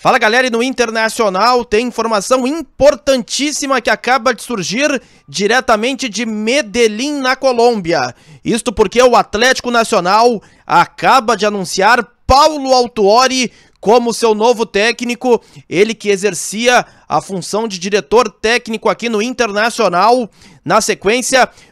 Fala galera, e no Internacional tem informação importantíssima que acaba de surgir diretamente de Medellín, na Colômbia. Isto porque o Atlético Nacional acaba de anunciar Paulo Autuori como seu novo técnico, ele que exercia a função de diretor técnico aqui no Internacional. Na sequência,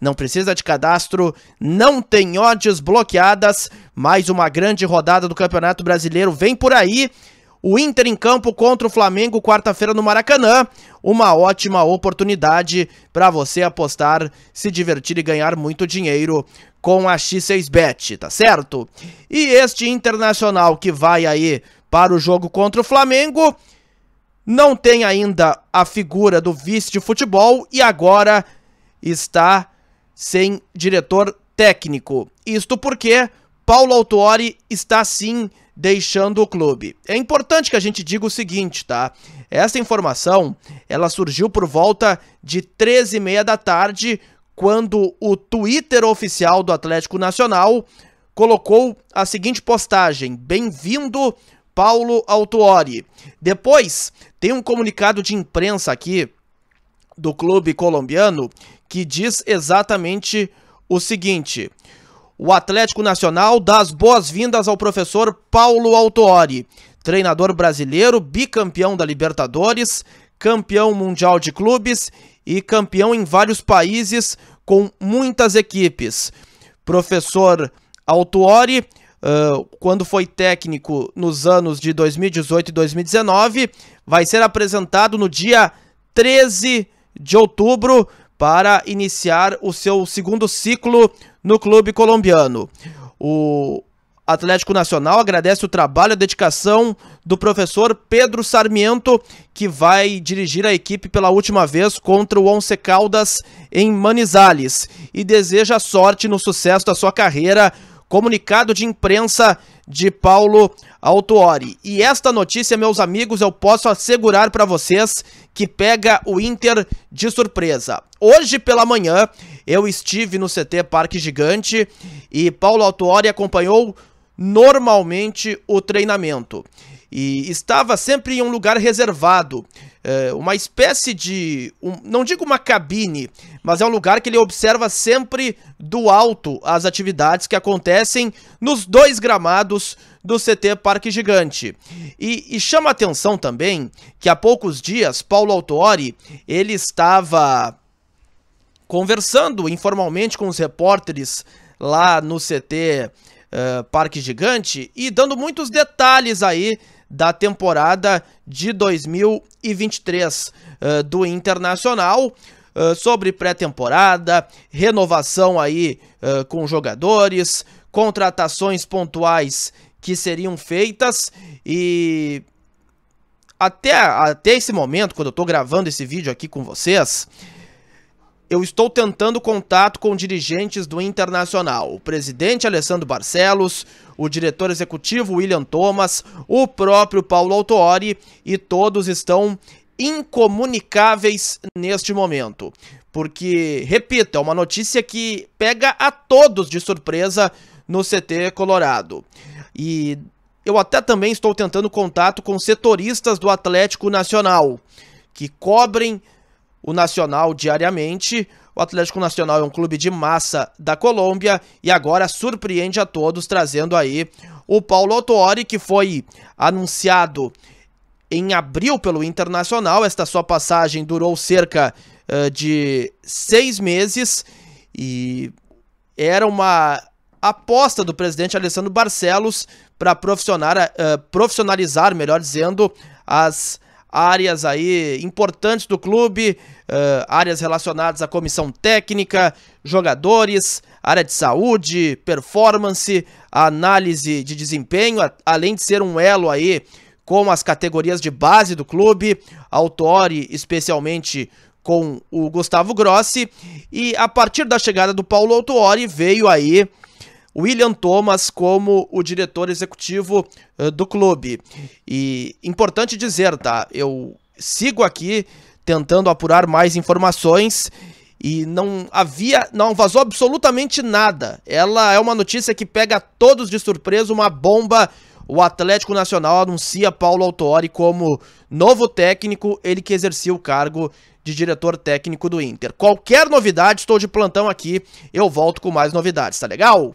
não precisa de cadastro, não tem odds bloqueadas. Mais uma grande rodada do Campeonato Brasileiro vem por aí. O Inter em campo contra o Flamengo quarta-feira no Maracanã. Uma ótima oportunidade para você apostar, se divertir e ganhar muito dinheiro com a X6Bet, tá certo? E este Internacional que vai aí para o jogo contra o Flamengo não tem ainda a figura do vice de futebol e agora está sem diretor técnico. Isto porque Paulo Autuori está sim deixando o clube. É importante que a gente diga o seguinte, tá? Essa informação, ela surgiu por volta de 13h30 da tarde, quando o Twitter oficial do Atlético Nacional colocou a seguinte postagem: Bem-vindo, Paulo Autuori. Depois, tem um comunicado de imprensa aqui do clube colombiano que diz exatamente o seguinte: O Atlético Nacional dá as boas-vindas ao professor Paulo Autori, treinador brasileiro, bicampeão da Libertadores, campeão mundial de clubes e campeão em vários países com muitas equipes. Professor Autuori, uh, quando foi técnico nos anos de 2018 e 2019, vai ser apresentado no dia 13 de outubro para iniciar o seu segundo ciclo no clube colombiano. O Atlético Nacional agradece o trabalho e a dedicação do professor Pedro Sarmiento, que vai dirigir a equipe pela última vez contra o Once Caldas em Manizales e deseja sorte no sucesso da sua carreira Comunicado de imprensa de Paulo Autuori. E esta notícia, meus amigos, eu posso assegurar para vocês que pega o Inter de surpresa. Hoje pela manhã, eu estive no CT Parque Gigante e Paulo Autuori acompanhou normalmente o treinamento e estava sempre em um lugar reservado, é, uma espécie de, um, não digo uma cabine, mas é um lugar que ele observa sempre do alto as atividades que acontecem nos dois gramados do CT Parque Gigante. E, e chama atenção também que há poucos dias Paulo Autori ele estava conversando informalmente com os repórteres lá no CT uh, eh, Parque Gigante e dando muitos detalhes aí da temporada de 2023 uh, eh, do Internacional. Uh, sobre pré-temporada, renovação aí uh, com jogadores, contratações pontuais que seriam feitas e até, até esse momento, quando eu estou gravando esse vídeo aqui com vocês, eu estou tentando contato com dirigentes do Internacional, o presidente Alessandro Barcelos, o diretor executivo William Thomas, o próprio Paulo Autori e todos estão incomunicáveis neste momento. Porque, repito, é uma notícia que pega a todos de surpresa no CT Colorado. E eu até também estou tentando contato com setoristas do Atlético Nacional que cobrem o Nacional diariamente. O Atlético Nacional é um clube de massa da Colômbia e agora surpreende a todos trazendo aí o Paulo Autori, que foi anunciado em abril pelo Internacional. Esta sua passagem durou cerca uh, de seis meses e era uma aposta do presidente Alessandro Barcelos para uh, eh, profissionalizar, melhor dizendo, as áreas aí importantes do clube, uh, áreas relacionadas à comissão técnica, jogadores, área de saúde, performance, análise de desempenho, a, além de ser um elo aí com as categorias de base do clube, autore especialmente com o Gustavo Grossi, e a partir da chegada do Paulo Autuori veio aí William Thomas como o diretor executivo uh, do clube. E importante dizer, tá? Eu sigo aqui tentando apurar mais informações e não havia, não vazou absolutamente nada. Ela é uma notícia que pega todos de surpresa, uma bomba. O Atlético Nacional anuncia Paulo Autori como novo técnico, ele que exercia o cargo de diretor técnico do Inter. Qualquer novidade, estou de plantão aqui, eu volto com mais novidades, tá legal?